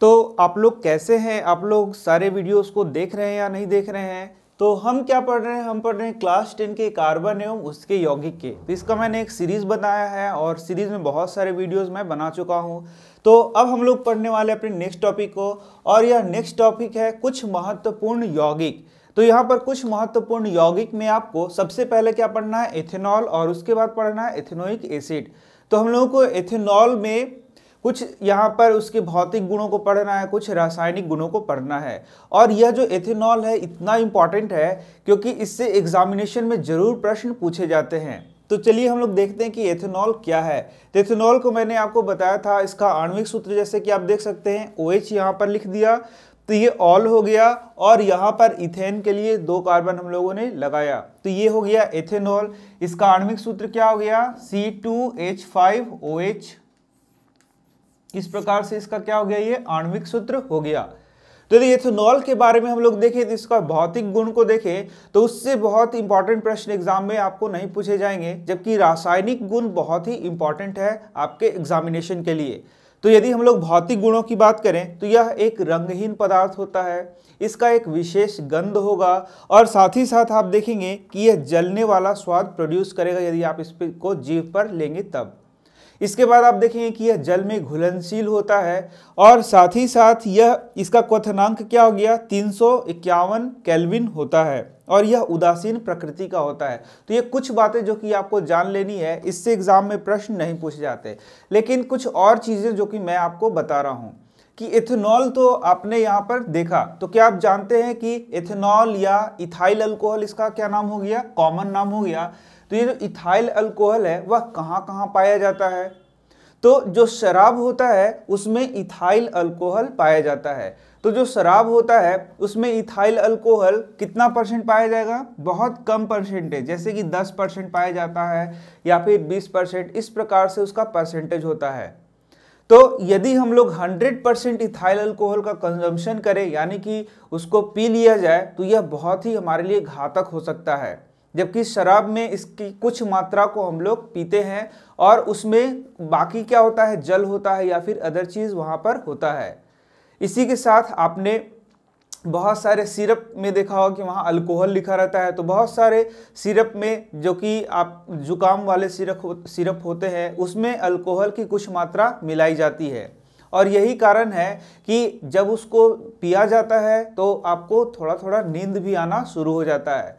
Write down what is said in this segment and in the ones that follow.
तो आप लोग कैसे हैं आप लोग सारे वीडियोस को देख रहे हैं या नहीं देख रहे हैं तो हम क्या पढ़ रहे हैं हम पढ़ रहे हैं क्लास टेन के कार्बन एवं उसके यौगिक के तो इसका मैंने एक सीरीज़ बनाया है और सीरीज़ में बहुत सारे वीडियोस मैं बना चुका हूँ तो अब हम लोग पढ़ने वाले अपने नेक्स्ट टॉपिक को और यह नेक्स्ट टॉपिक है कुछ महत्वपूर्ण यौगिक तो यहाँ पर कुछ महत्वपूर्ण यौगिक में आपको सबसे पहले क्या पढ़ना है एथेनॉल और उसके बाद पढ़ना है एथेनोइक एसिड तो हम लोगों को एथेनॉल में कुछ यहाँ पर उसके भौतिक गुणों को पढ़ना है कुछ रासायनिक गुणों को पढ़ना है और यह जो एथेनॉल है इतना इम्पॉर्टेंट है क्योंकि इससे एग्जामिनेशन में ज़रूर प्रश्न पूछे जाते हैं तो चलिए हम लोग देखते हैं कि एथेनॉल क्या है तो एथेनॉल को मैंने आपको बताया था इसका आणविक सूत्र जैसे कि आप देख सकते हैं ओ OH यहाँ पर लिख दिया तो ये ऑल हो गया और यहाँ पर इथेन के लिए दो कार्बन हम लोगों ने लगाया तो ये हो गया एथेनॉल इसका आणविक सूत्र क्या हो गया C two H five O H इस प्रकार से इसका क्या हो गया ये आणविक सूत्र हो गया तो यदि एथेनॉल के बारे में हम लोग देखें तो इसका भौतिक गुण को देखें तो उससे बहुत इंपॉर्टेंट प्रश्न एग्जाम में आपको नहीं पूछे जाएंगे जबकि रासायनिक गुण बहुत ही इंपॉर्टेंट है आपके एग्जामिनेशन के लिए तो यदि हम लोग भौतिक गुणों की बात करें तो यह एक रंगहीन पदार्थ होता है इसका एक विशेष गंध होगा और साथ ही साथ आप देखेंगे कि यह जलने वाला स्वाद प्रोड्यूस करेगा यदि आप इस को जीव पर लेंगे तब इसके बाद आप देखेंगे कि यह जल में घुलनशील होता है और साथ ही साथ यह इसका क्वथनांक क्या हो गया तीन केल्विन होता है और यह उदासीन प्रकृति का होता है तो ये कुछ बातें जो कि आपको जान लेनी है इससे एग्जाम में प्रश्न नहीं पूछे जाते लेकिन कुछ और चीज़ें जो कि मैं आपको बता रहा हूँ कि इथेनॉल तो आपने यहाँ पर देखा तो क्या आप जानते हैं कि इथेनॉल या इथाइल अल्कोहल इसका क्या नाम हो गया कॉमन नाम हो गया तो ये जो इथाइल अल्कोहल है वह कहाँ कहाँ पाया जाता है तो जो शराब होता है उसमें इथाइल अल्कोहल पाया जाता है तो जो शराब होता है उसमें इथाइल अल्कोहल कितना परसेंट पाया जाएगा बहुत कम परसेंटेज जैसे कि 10 परसेंट पाया जाता है या फिर 20 परसेंट इस प्रकार से उसका परसेंटेज होता है तो यदि हम लोग 100 परसेंट इथाइल अल्कोहल का कंजम्पशन करें यानी कि उसको पी लिया जाए तो यह बहुत ही हमारे लिए घातक हो सकता है जबकि शराब में इसकी कुछ मात्रा को हम लोग पीते हैं और उसमें बाकी क्या होता है जल होता है या फिर अदर चीज़ वहाँ पर होता है इसी के साथ आपने बहुत सारे सिरप में देखा होगा कि वहाँ अल्कोहल लिखा रहता है तो बहुत सारे सिरप में जो कि आप जुकाम वाले सिरप हो, सिरप होते हैं उसमें अल्कोहल की कुछ मात्रा मिलाई जाती है और यही कारण है कि जब उसको पिया जाता है तो आपको थोड़ा थोड़ा नींद भी आना शुरू हो जाता है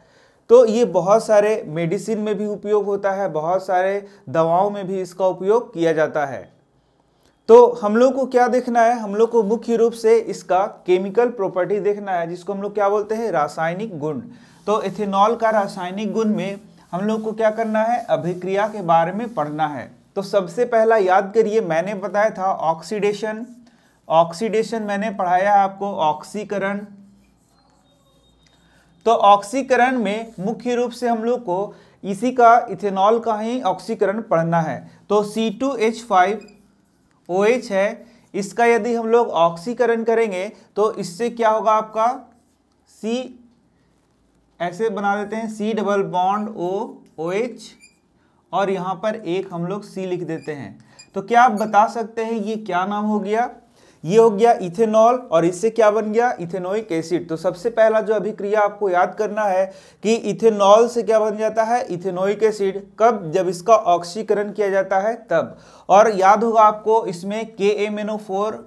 तो ये बहुत सारे मेडिसिन में भी उपयोग होता है बहुत सारे दवाओं में भी इसका उपयोग किया जाता है तो हम लोग को क्या देखना है हम लोग को मुख्य रूप से इसका केमिकल प्रॉपर्टी देखना है जिसको हम लोग क्या बोलते हैं रासायनिक गुण तो इथेनॉल का रासायनिक गुण में हम लोग को क्या करना है अभिक्रिया के बारे में पढ़ना है तो सबसे पहला याद करिए मैंने बताया था ऑक्सीडेशन ऑक्सीडेशन मैंने पढ़ाया आपको ऑक्सीकरण तो ऑक्सीकरण में मुख्य रूप से हम लोग को इसी का इथेनॉल का ही ऑक्सीकरण पढ़ना है तो C two H five O H है इसका यदि हम लोग ऑक्सीकरण करेंगे तो इससे क्या होगा आपका सी ऐसे बना देते हैं C double bond O O H और यहाँ पर एक हम लोग सी लिख देते हैं तो क्या आप बता सकते हैं ये क्या नाम हो गया ये हो गया इथेनॉल और इससे क्या बन गया इथेनोइक एसिड तो सबसे पहला जो अभिक्रिया आपको याद करना है कि इथेनॉल से क्या बन जाता है इथेनोइक एसिड कब जब इसका ऑक्सीकरण किया जाता है तब और याद होगा आपको इसमें के एम एन ओ फोर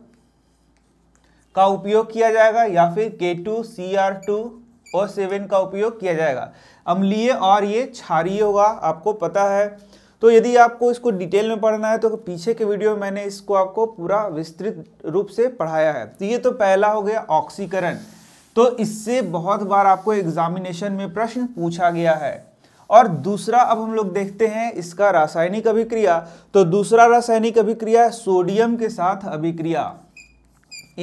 का उपयोग किया जाएगा या फिर K two C R two O seven का उपयोग किया जाएगा अम्लीय और ये क्षारीय होगा आपको पता है तो यदि आपको इसको डिटेल में पढ़ना है तो पीछे के वीडियो में मैंने इसको आपको पूरा विस्तृत रूप से पढ़ाया है तो ये तो पहला हो गया ऑक्सीकरण तो इससे बहुत बार आपको एग्जामिनेशन में प्रश्न पूछा गया है और दूसरा अब हम लोग देखते हैं इसका रासायनिक अभिक्रिया तो दूसरा रासायनिक अभिक्रिया है सोडियम के साथ अभिक्रिया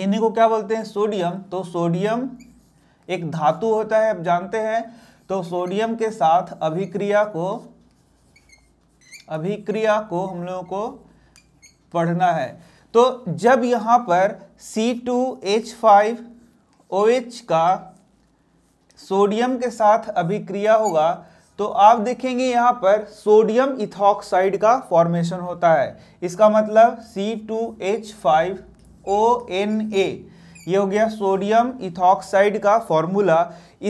इन्हीं को क्या बोलते हैं सोडियम तो सोडियम एक धातु होता है आप जानते हैं तो सोडियम के साथ अभिक्रिया को अभिक्रिया को हम लोगों को पढ़ना है तो जब यहाँ पर C2H5OH का सोडियम के साथ अभिक्रिया होगा तो आप देखेंगे यहाँ पर सोडियम इथॉक्साइड का फॉर्मेशन होता है इसका मतलब C two H five O N A ये हो गया सोडियम इथॉक्साइड का फॉर्मूला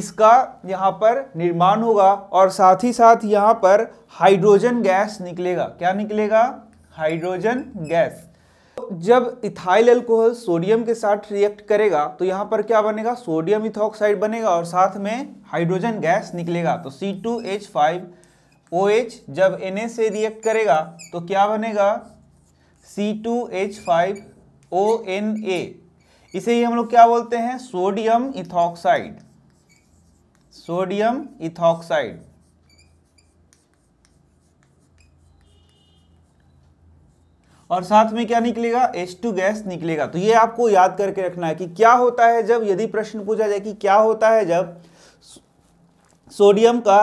इसका यहाँ पर निर्माण होगा और साथ ही साथ यहाँ पर हाइड्रोजन गैस निकलेगा क्या निकलेगा हाइड्रोजन गैस तो जब इथाइल अल्कोहल सोडियम के साथ रिएक्ट करेगा तो यहाँ पर क्या बनेगा सोडियम इथॉक्साइड बनेगा और साथ में हाइड्रोजन गैस निकलेगा तो C two H five O H जब एन ए से रिएक्ट करेगा तो क्या बनेगा C two H five O N A इसे ही हम लोग क्या बोलते हैं सोडियम इथॉक्साइड सोडियम इथॉक्साइड और साथ में क्या निकलेगा H2 गैस निकलेगा तो ये आपको याद करके रखना है कि क्या होता है जब यदि प्रश्न पूछा जाए कि क्या होता है जब सोडियम का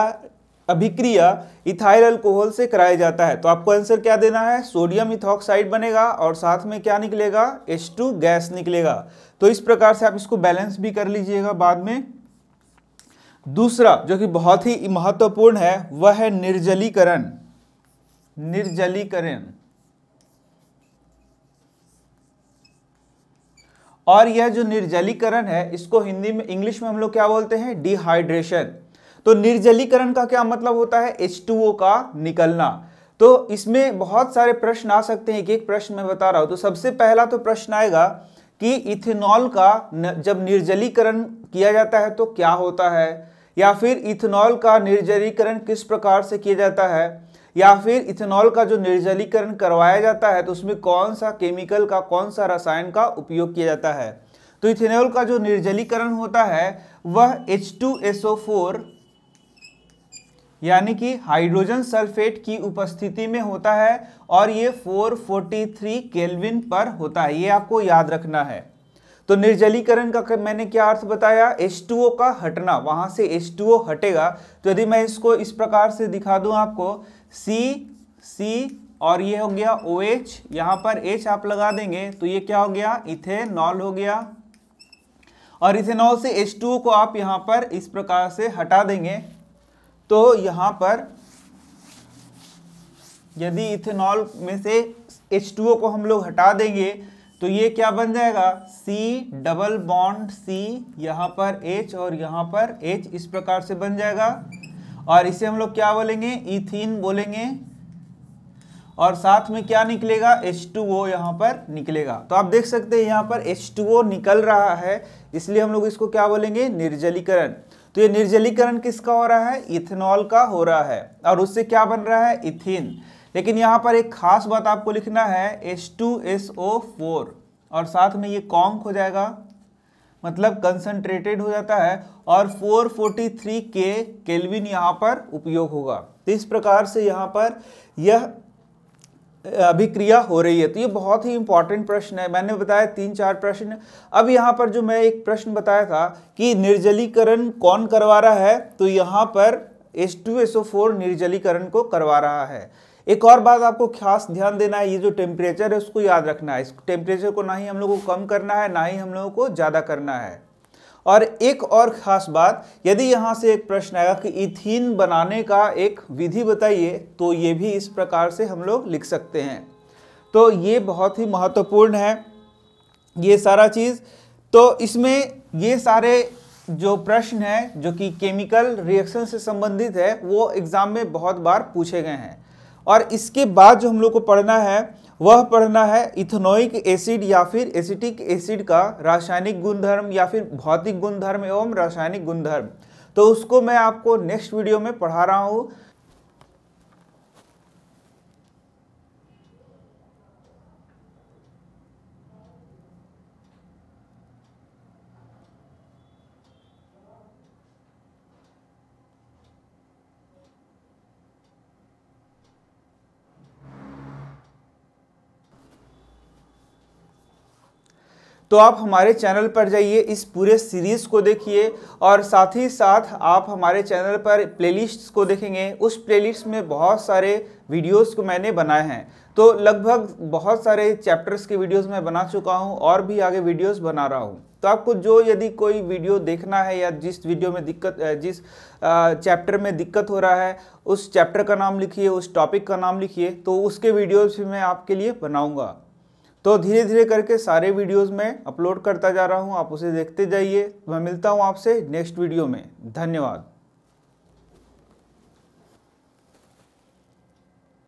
अभिक्रिया इथाइल अल्कोहल से कराया जाता है तो आपको आंसर क्या देना है सोडियम इथॉक्साइड बनेगा और साथ में क्या निकलेगा एस टू गैस निकलेगा तो इस प्रकार से आप इसको बैलेंस भी कर लीजिएगा बाद में दूसरा जो कि बहुत ही महत्वपूर्ण है वह है निर्जलीकरण निर्जलीकरण और यह जो निर्जलीकरण है इसको हिंदी में इंग्लिश में हम लोग क्या बोलते हैं डिहाइड्रेशन तो निर्जलीकरण का क्या मतलब होता है एच का निकलना तो इसमें बहुत सारे प्रश्न आ सकते हैं एक एक प्रश्न मैं बता रहा हूं तो सबसे पहला तो प्रश्न आएगा कि इथेनॉल का जब निर्जलीकरण किया जाता है तो क्या होता है या फिर इथेनॉल का निर्जलीकरण किस प्रकार से किया जाता है या फिर इथेनॉल का जो निर्जलीकरण करवाया जाता है तो उसमें कौन सा केमिकल का कौन सा रसायन का उपयोग किया जाता है तो इथेनॉल का जो निर्जलीकरण होता है वह H2SO4 यानी कि हाइड्रोजन सल्फेट की उपस्थिति में होता है और ये 443 केल्विन पर होता है ये आपको याद रखना है तो निर्जलीकरण का मैंने क्या अर्थ बताया H2O का हटना वहां से H2O हटेगा तो यदि मैं इसको इस प्रकार से दिखा दूं आपको C C और ये हो गया ओ एच यहाँ पर H आप लगा देंगे तो ये क्या हो गया इथेनॉल हो गया और इथेनॉल से H2O को आप यहाँ पर इस प्रकार से हटा देंगे तो यहां पर यदि इथेनॉल में से H2O को हम लोग हटा देंगे तो ये क्या बन जाएगा C डबल बॉन्ड C यहां पर H और यहां पर H इस प्रकार से बन जाएगा और इसे हम लोग क्या बोलेंगे इथिन बोलेंगे और साथ में क्या निकलेगा H2O यहां पर निकलेगा तो आप देख सकते हैं यहां पर H2O निकल रहा है इसलिए हम लोग इसको क्या बोलेंगे निर्जलीकरण तो ये निर्जलीकरण किसका हो रहा है इथेनॉल का हो रहा है और उससे क्या बन रहा है इथिन लेकिन यहाँ पर एक खास बात आपको लिखना है H2SO4 और साथ में ये कॉन्क हो जाएगा मतलब कंसंट्रेटेड हो जाता है और 443 के केल्विन यहाँ पर उपयोग होगा तो इस प्रकार से यहाँ पर यह अभिक्रिया हो रही है तो ये बहुत ही इंपॉर्टेंट प्रश्न है मैंने बताया तीन चार प्रश्न अब यहाँ पर जो मैं एक प्रश्न बताया था कि निर्जलीकरण कौन करवा रहा है तो यहाँ पर एस टू एसओ फोर निर्जलीकरण को करवा रहा है एक और बात आपको खास ध्यान देना है ये जो टेम्परेचर है उसको याद रखना है इस टेम्परेचर को ना ही हम लोग को कम करना है ना ही हम लोगों को ज़्यादा करना है और एक और ख़ास बात यदि यहाँ से एक प्रश्न आएगा कि इथिन बनाने का एक विधि बताइए तो ये भी इस प्रकार से हम लोग लिख सकते हैं तो ये बहुत ही महत्वपूर्ण है ये सारा चीज़ तो इसमें ये सारे जो प्रश्न हैं जो कि केमिकल रिएक्शन से संबंधित है वो एग्ज़ाम में बहुत बार पूछे गए हैं और इसके बाद जो हम लोग को पढ़ना है वह पढ़ना है इथेनोइक एसिड या फिर एसिटिक एसिड का रासायनिक गुणधर्म या फिर भौतिक गुणधर्म एवं रासायनिक गुणधर्म तो उसको मैं आपको नेक्स्ट वीडियो में पढ़ा रहा हूँ तो आप हमारे चैनल पर जाइए इस पूरे सीरीज़ को देखिए और साथ ही साथ आप हमारे चैनल पर प्लेलिस्ट को देखेंगे उस प्लेलिस्ट में बहुत सारे वीडियोस को मैंने बनाए हैं तो लगभग बहुत सारे चैप्टर्स के वीडियोस मैं बना चुका हूं और भी आगे वीडियोस बना रहा हूं तो आपको जो यदि कोई वीडियो देखना है या जिस वीडियो में दिक्कत जिस चैप्टर में दिक्कत हो रहा है उस चैप्टर का नाम लिखिए उस टॉपिक का नाम लिखिए तो उसके वीडियोज़ भी मैं आपके लिए बनाऊँगा तो धीरे धीरे करके सारे वीडियोस में अपलोड करता जा रहा हूँ आप उसे देखते जाइए मैं मिलता हूँ आपसे नेक्स्ट वीडियो में धन्यवाद